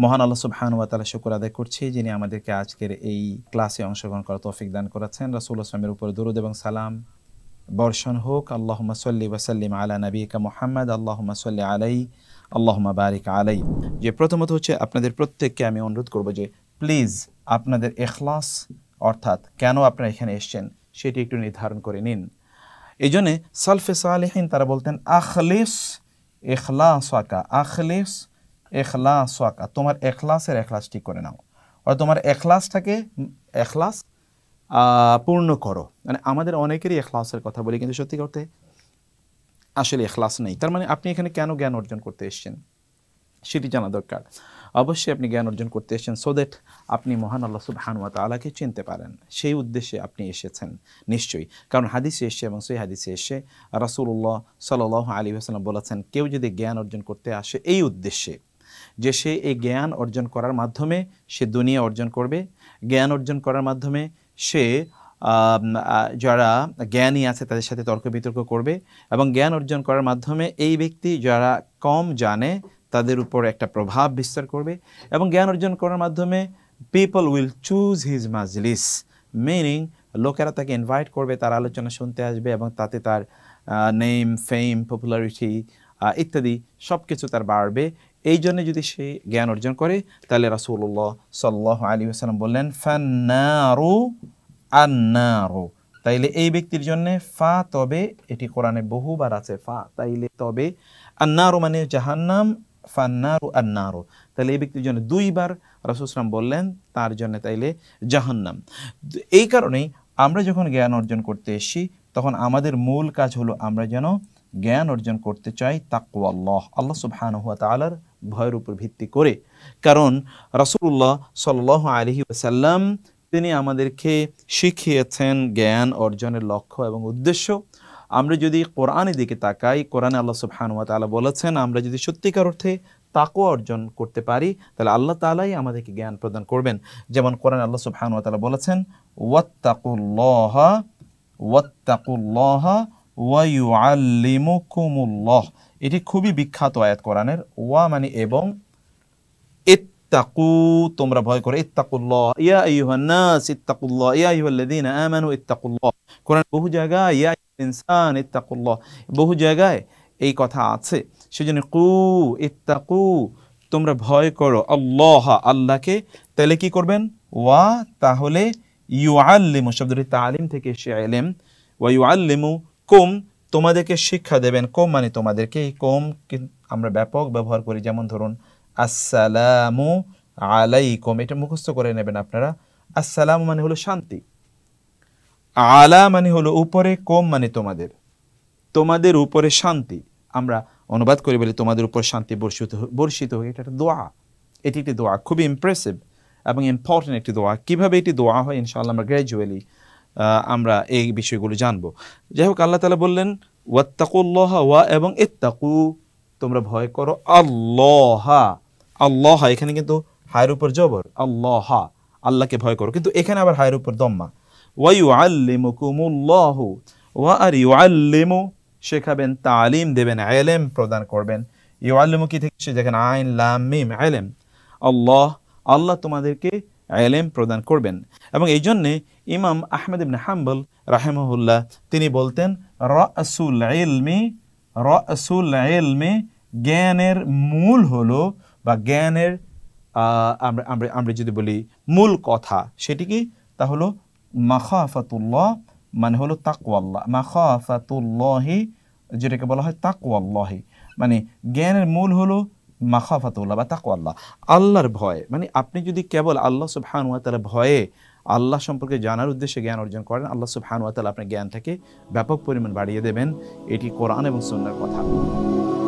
মহান আল্লাহ সুবহান ওয়া তালা শুকুর আদায় করছি যিনি আমাদেরকে আজকের এই ক্লাসে অংশগ্রহণ করার তৌফিক দান করেছেন রাসুল আসলামের উপর দরুদ এবং সালাম বর্ষণ হোক আল্লাহ সাল্লি ওয়াসাল্লিম আলা নবীকা মোহাম্মদ আল্লাহ সাল্লি আলাই আল্লাহ বারিক আলাই যে প্রথমত হচ্ছে আপনাদের প্রত্যেককে আমি অনুরোধ করব যে প্লিজ আপনাদের এখলাস অর্থাৎ কেন আপনারা এখানে এসছেন সেটি একটু নির্ধারণ করে নিন এই জন্যে সালফে সালেহীন তারা বলতেন আখলিস এখলাস আকা আখলিস এখলাস ওয়াকা তোমার এখলাসের এখলাস ঠিক করে নাও অর্থাৎ তোমার এখলাসটাকে এখলাস পূর্ণ করো মানে আমাদের অনেকেরই এখলাসের কথা বলি কিন্তু সত্যি করতে আসলে এখলাস নেই তার মানে আপনি এখানে কেন জ্ঞান অর্জন করতে এসছেন সেটি জানা দরকার অবশ্যই আপনি জ্ঞান অর্জন করতে এসেছেন সো দ্যাট আপনি মহান আল্লাহ হানুয়া তালাকে চিনতে পারেন সেই উদ্দেশ্যে আপনি এসেছেন নিশ্চয়ই কারণ হাদিসে এসে এবং সেই হাদিসে এসে রাসুল্লাহ সাল আলী হাসালাম বলেছেন কেউ যদি জ্ঞান অর্জন করতে আসে এই উদ্দেশ্যে যে সে এই জ্ঞান অর্জন করার মাধ্যমে সে দুনিয়া অর্জন করবে জ্ঞান অর্জন করার মাধ্যমে সে যারা জ্ঞানী আছে তাদের সাথে তর্ক বিতর্ক করবে এবং জ্ঞান অর্জন করার মাধ্যমে এই ব্যক্তি যারা কম জানে তাদের উপর একটা প্রভাব বিস্তার করবে এবং জ্ঞান অর্জন করার মাধ্যমে পিপল উইল চুজ হিজ মাজলিস মিনিং লোকেরা তাকে ইনভাইট করবে তার আলোচনা শুনতে আসবে এবং তাতে তার নেম ফেম পপুলারিটি ইত্যাদি সব কিছু তার বাড়বে এই জন্য যদি সে জ্ঞান অর্জন করে তাহলে রাসুল্লাহ সাল্লাহ আলী আসসালাম বললেন ফানারু আন্নারু তাইলে এই ব্যক্তির জন্য ফা তবে এটি কোরআনে বহুবার আছে ফা তাইলে তবে আন্নারু মানে জাহান্নাম ফান্নারু আন্নারু তাহলে এই ব্যক্তির জন্য দুইবার রাসুসলাম বললেন তার জন্য তাইলে জাহান্নাম এই কারণেই আমরা যখন জ্ঞান অর্জন করতে এসেছি তখন আমাদের মূল কাজ হলো আমরা যেন জ্ঞান অর্জন করতে চাই তাকুয়াল্লাহ আল্লাহ সুবহান হুয়া তালার ভয়ের উপর ভিত্তি করে কারণ রাসুল্লাহ সাল আলহি সাল্লাম তিনি আমাদেরকে শিখিয়েছেন জ্ঞান অর্জনের লক্ষ্য এবং উদ্দেশ্য আমরা যদি কোরআনের দিকে তাকাই কোরআনে আল্লাহ সুবহানুয়া তালা বলেছেন আমরা যদি সত্যিকার অর্থে তাকো অর্জন করতে পারি তাহলে আল্লাহ তালাই আমাদেরকে জ্ঞান প্রদান করবেন যেমন কোরআন আল্লাহ সুবহানুয়া তালা বলেছেন ওয়াত্তাকুল্লাহ ওয়াত্তাকুল্লাহ এটি খুবই বিখ্যাত আয়াত কোরআনের ওয়া মানে এবং বহু জায়গায় এই কথা আছে সেজন্য কু ইত্তাকু তোমরা ভয় করো আল্লাহ আল্লাহকে তাহলে কি করবেন ওয়া তাহলে ইউ আল্লিমু শব্দটি তালিম থেকে সে আলিম ওয়া ইউ আল্লিমু কোম তোমাদেরকে শিক্ষা দেবেন কোম মানে তোমাদেরকে এই কোম আমরা ব্যাপক ব্যবহার করি যেমন ধরুন আসসালামু আলাইকুম এটা মুখস্থ করে নেবেন আপনারা আসসালাম মানে হলো শান্তি আলা মানে হলো উপরে কোম মানে তোমাদের তোমাদের উপরে শান্তি আমরা অনুবাদ করি বলি তোমাদের উপর শান্তি বর্ষিত বর্ষিত হোক এটা একটা দোয়া এটি একটি দোয়া খুবই ইমপ্রেসিভ এবং ইম্পর্টেন্ট একটি দোয়া কীভাবে এটি দোয়া হয় ইনশাআল্লাহ আমরা গ্র্যাজুয়ালি আমরা এই বিষয়গুলো জানবো যাই হোক আল্লাহ তালা বললেন ওয়াত্তাকুল্লাহ ওয়া এবং ইত্তাকু তোমরা ভয় করো আল্লাহা আল্লাহা এখানে কিন্তু হায়ের উপর জবর আল্লাহা আল্লাহকে ভয় করো কিন্তু এখানে আবার হায়ের উপর দম্মা ওয়াইউ আল্লিমুকুমুল্লাহ ওয়া আর ইউ আল্লিমু শেখাবেন তালিম দেবেন আলেম প্রদান করবেন ইউ আল্লিমু কি থেকে যেখানে আইন লাম মিম আলেম আল্লাহ আল্লাহ তোমাদেরকে এলেম প্রদান করবেন এবং এই জন্যে ইমাম আহমেদ ইবনে হাম্বল রাহেমহুল্লাহ তিনি বলতেন রসুল এলমি রসুল এলমি জ্ঞানের মূল হলো বা জ্ঞানের আমরা আমরা যদি বলি মূল কথা সেটি কি তা হলো মাখাফাতুল্লাহ মানে হলো তাকুয়াল্লাহ মাখাফাতুল্লাহি যেটাকে বলা হয় তাকুয়াল্লাহি মানে জ্ঞানের মূল হলো মাখাফাতুল্লাহ বা তাকু আল্লাহ আল্লাহর ভয় মানে আপনি যদি কেবল আল্লাহ সুবহান ওয়াতালা ভয়ে আল্লাহ সম্পর্কে জানার উদ্দেশ্যে জ্ঞান অর্জন করেন আল্লাহ সুবহান ওয়াতালা আপনার জ্ঞানটাকে ব্যাপক পরিমাণ বাড়িয়ে দেবেন এটি কোরআন এবং সন্ন্যার কথা